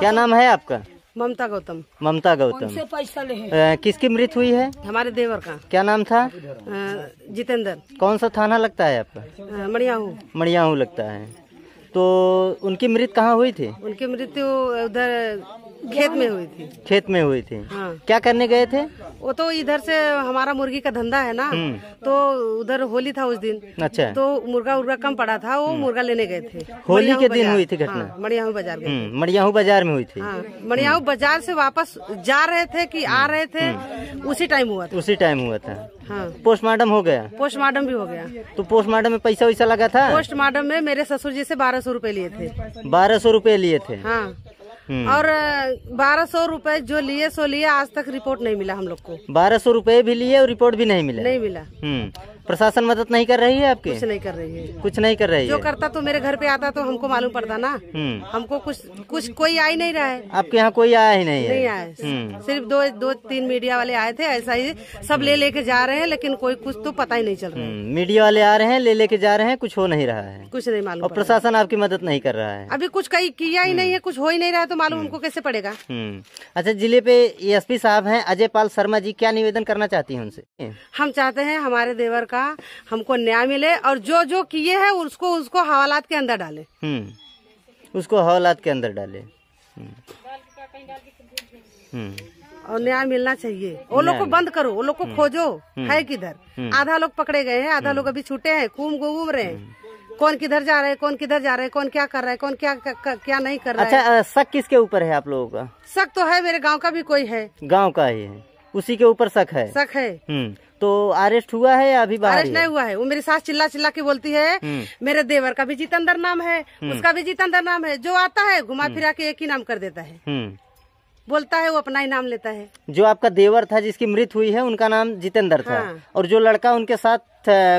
क्या नाम है आपका ममता गौतम ममता गौतम पैसा ले किसकी मृत्यु हुई है हमारे देवर का क्या नाम था जितेंद्र कौन सा थाना लगता है आपका मणियाहू मणियाहू लगता है तो उनकी मृत कहाँ हुई थी उनकी मृत्यु उधर खेत में हुई थी खेत में हुई थी हाँ। क्या करने गए थे वो तो इधर से हमारा मुर्गी का धंधा है ना हम्म। तो उधर होली था उस दिन अच्छा तो मुर्गा उर्गा कम पड़ा था वो हम्म। मुर्गा लेने गए थे होली के दिन हुई थी घटना हाँ, मड़ियाहू बाजार हम्म, मड़ियाहू बाजार में हुई थी हाँ, मड़ियाहू बाजार से वापस जा रहे थे कि आ रहे थे उसी टाइम हुआ था उसी टाइम हुआ था हाँ। पोस्टमार्टम हो गया पोस्टमार्टम भी हो गया तो पोस्टमार्टम में पैसा वैसा लगा था पोस्टमार्टम में मेरे ससुर जी से बारह सौ रूपए लिए थे बारह सौ रूपए लिए थे हाँ हम्म। और बारह सौ रूपए जो लिए सो लिए आज तक रिपोर्ट नहीं मिला हम लोग को बारह सौ रूपए भी लिए और रिपोर्ट भी नहीं मिला नहीं मिला हम्म। प्रशासन मदद नहीं कर रही है आपकी कुछ नहीं कर रही है कुछ नहीं कर रही है जो करता तो मेरे घर पे आता तो हमको मालूम पड़ता ना हम्म। हमको कुछ कुछ कोई आ ही नहीं रहा है आपके यहाँ कोई आया ही नहीं है नहीं आया हम्म। सिर्फ दो दो तीन मीडिया वाले आए थे ऐसा ही सब ले लेके जा रहे हैं लेकिन कोई कुछ तो पता ही नहीं चल रहा हम्म। मीडिया वाले आ रहे हैं ले लेके जा रहे हैं कुछ हो नहीं रहा है कुछ नहीं मालूम और प्रशासन आपकी मदद नहीं कर रहा है अभी कुछ कहीं किया ही नहीं है कुछ हो ही नहीं रहा है तो मालूम हमको कैसे पड़ेगा अच्छा जिले पे एस साहब है अजय पाल शर्मा जी क्या निवेदन करना चाहती है उनसे हम चाहते हैं हमारे देवर का का हमको न्याय मिले और जो जो किए हैं उसको उसको हवालात के अंदर डाले हम्म। उसको हवालात के अंदर डाले हम्म। हम्म। और न्याय मिलना चाहिए वो लोग को बंद करो वो लोग को खोजो है किधर आधा लोग पकड़े गए हैं आधा लोग अभी छूटे हैं घूम घूम रहे हैं कौन किधर जा रहा है कौन किधर जा रहा है कौन क्या कर रहा है कौन क्या क्या नहीं कर रहा अच्छा, है अच्छा शक किसके ऊपर है आप लोगों का शक तो है मेरे गांव का भी कोई है गांव का ही है उसी के ऊपर शक है शक है तो अरेस्ट हुआ है या अभी अरेस्ट नहीं हुआ है वो मेरी सास चिल्ला चिल्ला के बोलती है हम्म। मेरे देवर का भी जीतंदर नाम है हम्म। उसका भी जीतंदर नाम है जो आता है घुमा हम्म। फिरा के एक ही नाम कर देता है बोलता है वो अपना ही नाम लेता है जो आपका देवर था जिसकी मृत हुई है उनका नाम जितेंद्र था हाँ। और जो लड़का उनके साथ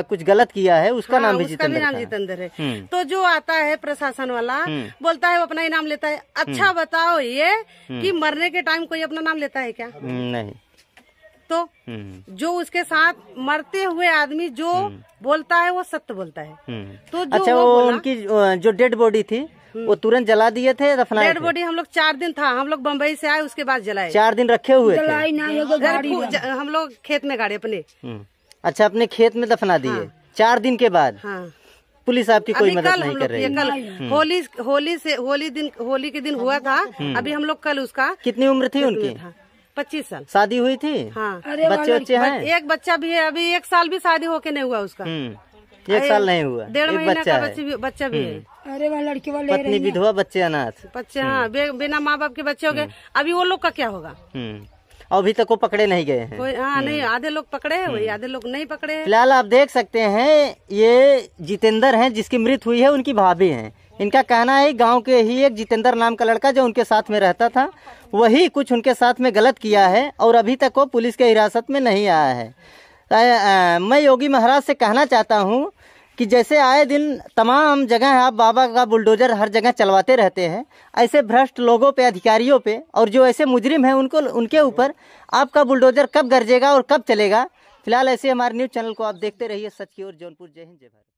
कुछ गलत किया है उसका हाँ, नाम भी जितेंद्र नाम जितेंद्र है तो जो आता है प्रशासन वाला बोलता है वो अपना ही नाम लेता है अच्छा बताओ ये कि मरने के टाइम कोई अपना नाम लेता है क्या नहीं तो हम्म। जो उसके साथ मरते हुए आदमी जो हम्म। बोलता है वो सत्य बोलता है हम्म। तो जो अच्छा वो, वो उनकी जो डेड बॉडी थी वो तुरंत जला दिए थे डेड बॉडी हम लोग चार दिन था हम लोग बम्बई से आए उसके बाद जलाए चार दिन रखे हुए हम लोग खेत में गाड़े अपने अच्छा अपने खेत में दफना दिए हाँ। चार दिन के बाद हाँ। पुलिस आपकी कोई मदद नहीं कर रही है कल होली होली से होली दिन होली के दिन हुआ था अभी हम लोग कल उसका कितनी उम्र थी उनकी पच्चीस साल शादी हुई थी हाँ अरे बच्चे बच्चे हैं एक बच्चा भी है अभी एक साल भी शादी होके नहीं हुआ उसका हम्म, एक साल नहीं हुआ डेढ़ महीने का बच्चा भी, बच्चा भी हम्म। है अरे वहाँ लड़की वाले पत्नी विधवा बच्चे अनाथ बच्चे हाँ हम्म। बिना माँ बाप के बच्चे हो गए अभी वो लोग का क्या होगा अभी तक वो पकड़े नहीं गए हैं कोई हाँ नहीं आधे लोग पकड़े हैं वही आधे लोग नहीं पकड़े हैं फिलहाल आप देख सकते हैं ये जितेंद्र हैं जिसकी मृत्यु हुई है उनकी भाभी हैं इनका कहना है गांव के ही एक जितेंद्र नाम का लड़का जो उनके साथ में रहता था वही कुछ उनके साथ में गलत किया है और अभी तक वो पुलिस के हिरासत में नहीं आया है आ, आ, मैं योगी महाराज से कहना चाहता हूँ कि जैसे आए दिन तमाम जगह आप बाबा का बुलडोजर हर जगह चलवाते रहते हैं ऐसे भ्रष्ट लोगों पे अधिकारियों पे और जो ऐसे मुजरिम हैं उनको उनके ऊपर आपका बुलडोजर कब गरजेगा और कब चलेगा फिलहाल ऐसे हमारे न्यूज़ चैनल को आप देखते रहिए सच की ओर जौनपुर जय हिंद जय भारत